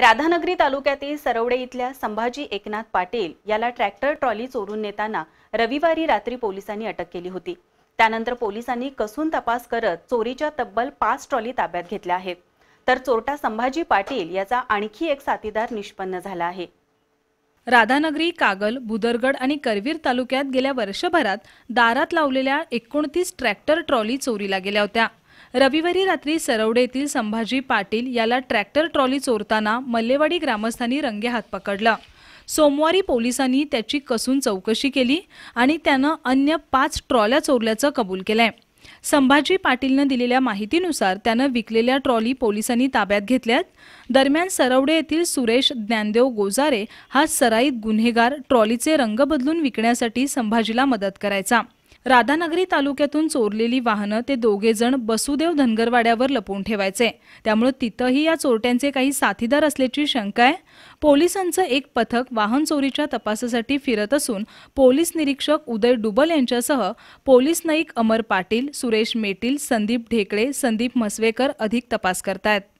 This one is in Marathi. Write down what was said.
राधानगरी तालुक्यातील सरवडे इथल्या संभाजी एकनाथ पाटील याला ट्रॅक्टर ट्रॉली चोरून नेताना रविवारी रात्री पोलिसांनी अटक केली होती त्यानंतर पोलिसांनी कसून तपास करत चोरीच्या तब्बल पाच ट्रॉली ताब्यात घेतल्या आहेत तर चोरटा संभाजी पाटील याचा आणखी एक साथीदार निष्पन्न झाला आहे राधानगरी कागल बुदरगड आणि करवीर तालुक्यात गेल्या वर्षभरात दारात लावलेल्या एकोणतीस ट्रॅक्टर ट्रॉली चोरीला गेल्या होत्या रविवारी रात्री सरवडे येथील संभाजी पाटील याला ट्रॅक्टर ट्रॉली चोरताना मल्लेवाडी ग्रामस्थांनी रंगेहात पकडलं सोमवारी पोलिसांनी त्याची कसून चौकशी केली आणि त्यानं अन्य पाच ट्रॉल्या चोरल्याचं कबूल केलंय संभाजी पाटीलनं दिलेल्या माहितीनुसार त्यानं विकलेल्या ट्रॉली पोलिसांनी ताब्यात घेतल्यात दरम्यान सरवडे येथील सुरेश ज्ञानदेव गोजारे हा सराईत गुन्हेगार ट्रॉलीचे रंग बदलून विकण्यासाठी संभाजीला मदत करायचा राधानगरी तालुक्यातून चोरलेली वाहनं ते दोघे जण बसुदेव धनगरवाड्यावर लपवून ठेवायचे त्यामुळे तिथंही या चोरट्यांचे काही साथीदार असल्याची शंका आहे पोलिसांचं एक पथक वाहन चोरीच्या तपासासाठी फिरत असून पोलीस निरीक्षक उदय डुबल यांच्यासह पोलीस नाईक अमर पाटील सुरेश मेटील संदीप ढेकळे संदीप मसवेकर अधिक तपास करतायत